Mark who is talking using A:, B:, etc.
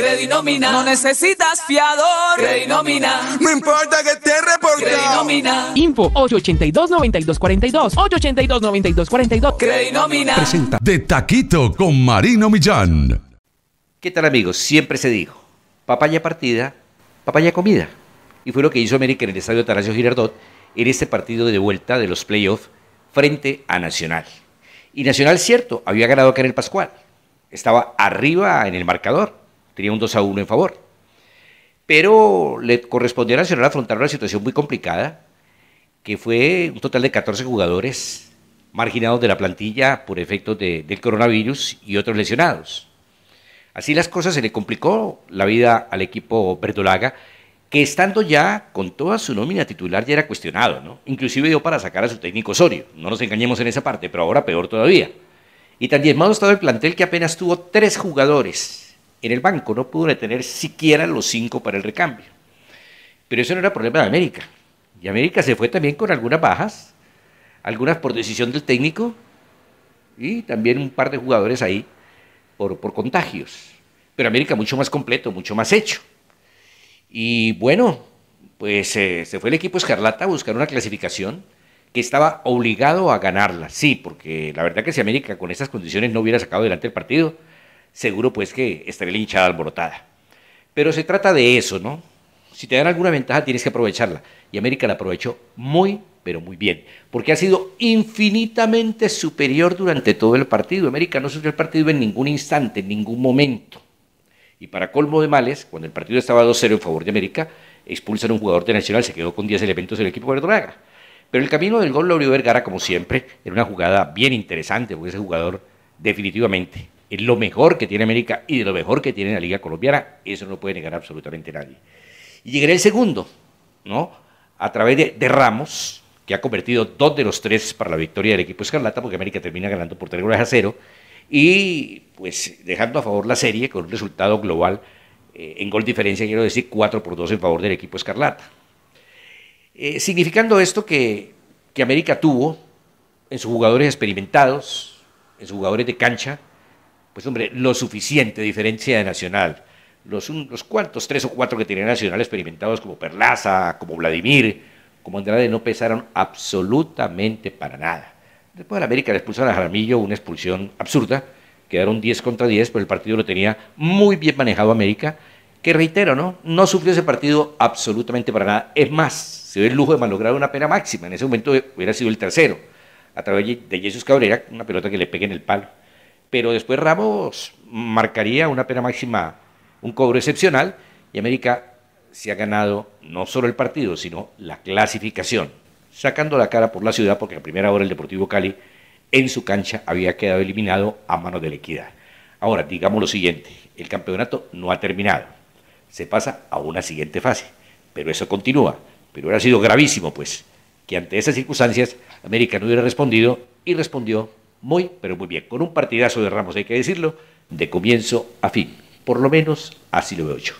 A: Credinomina. No necesitas fiador. Credinomina. No importa que te reportado. Credinomina. Info 882-9242. 882-9242. Credinomina. Presenta De Taquito con Marino Millán. ¿Qué tal amigos? Siempre se dijo, papaya partida, papaya comida. Y fue lo que hizo América en el estadio Tarasio Girardot en este partido de vuelta de los playoffs frente a Nacional. Y Nacional, cierto, había ganado acá en el Pascual. Estaba arriba en el marcador, tenía un 2 a 1 en favor. Pero le correspondió a Nacional afrontar una situación muy complicada, que fue un total de 14 jugadores marginados de la plantilla por efectos del coronavirus y otros lesionados. Así las cosas se le complicó la vida al equipo verdolaga, que estando ya con toda su nómina titular ya era cuestionado, ¿no? Inclusive dio para sacar a su técnico Osorio, no nos engañemos en esa parte, pero ahora peor todavía. Y tan diezmado estado el plantel que apenas tuvo tres jugadores en el banco, no pudo retener siquiera los cinco para el recambio. Pero eso no era problema de América. Y América se fue también con algunas bajas, algunas por decisión del técnico y también un par de jugadores ahí por, por contagios. Pero América mucho más completo, mucho más hecho. Y bueno, pues eh, se fue el equipo Escarlata a buscar una clasificación que estaba obligado a ganarla. Sí, porque la verdad que si América con estas condiciones no hubiera sacado delante el partido, seguro pues que estaré la hinchada alborotada. Pero se trata de eso, ¿no? Si te dan alguna ventaja tienes que aprovecharla. Y América la aprovechó muy, pero muy bien. Porque ha sido infinitamente superior durante todo el partido. América no sufrió el partido en ningún instante, en ningún momento. Y para colmo de males, cuando el partido estaba 2-0 en favor de América, expulsan a un jugador de Nacional, se quedó con 10 elementos el equipo de Pero el camino del gol lo abrió Vergara, como siempre, en una jugada bien interesante, porque ese jugador definitivamente es lo mejor que tiene América y de lo mejor que tiene la Liga Colombiana, eso no lo puede negar absolutamente nadie. Y llegará el segundo, ¿no? A través de, Ramos, que ha convertido dos de los tres para la victoria del equipo Escarlata, porque América termina ganando por tres goles a cero, y pues dejando a favor la serie con un resultado global eh, en gol diferencia, quiero decir, 4 por 2 en favor del equipo Escarlata. Eh, significando esto que, que América tuvo en sus jugadores experimentados, en sus jugadores de cancha, pues hombre, lo suficiente, diferencia de Nacional. Los, cuantos, tres o cuatro que tenía Nacional experimentados como Perlaza, como Vladimir, como Andrade, no pesaron absolutamente para nada. Después de la América le expulsaron a Jaramillo una expulsión absurda, quedaron 10 contra 10, pero el partido lo tenía muy bien manejado América, que reitero, ¿no? No sufrió ese partido absolutamente para nada. Es más, se dio el lujo de malograr una pena máxima. En ese momento hubiera sido el tercero, a través de Jesús Cabrera, una pelota que le pegue en el palo pero después Ramos marcaría una pena máxima, un cobro excepcional, y América se ha ganado no solo el partido, sino la clasificación, sacando la cara por la ciudad, porque a primera hora el Deportivo Cali en su cancha había quedado eliminado a manos de la equidad. Ahora, digamos lo siguiente, el campeonato no ha terminado, se pasa a una siguiente fase, pero eso continúa, pero hubiera sido gravísimo, pues, que ante esas circunstancias América no hubiera respondido y respondió muy, pero muy bien. Con un partidazo de Ramos, hay que decirlo, de comienzo a fin. Por lo menos así lo veo yo.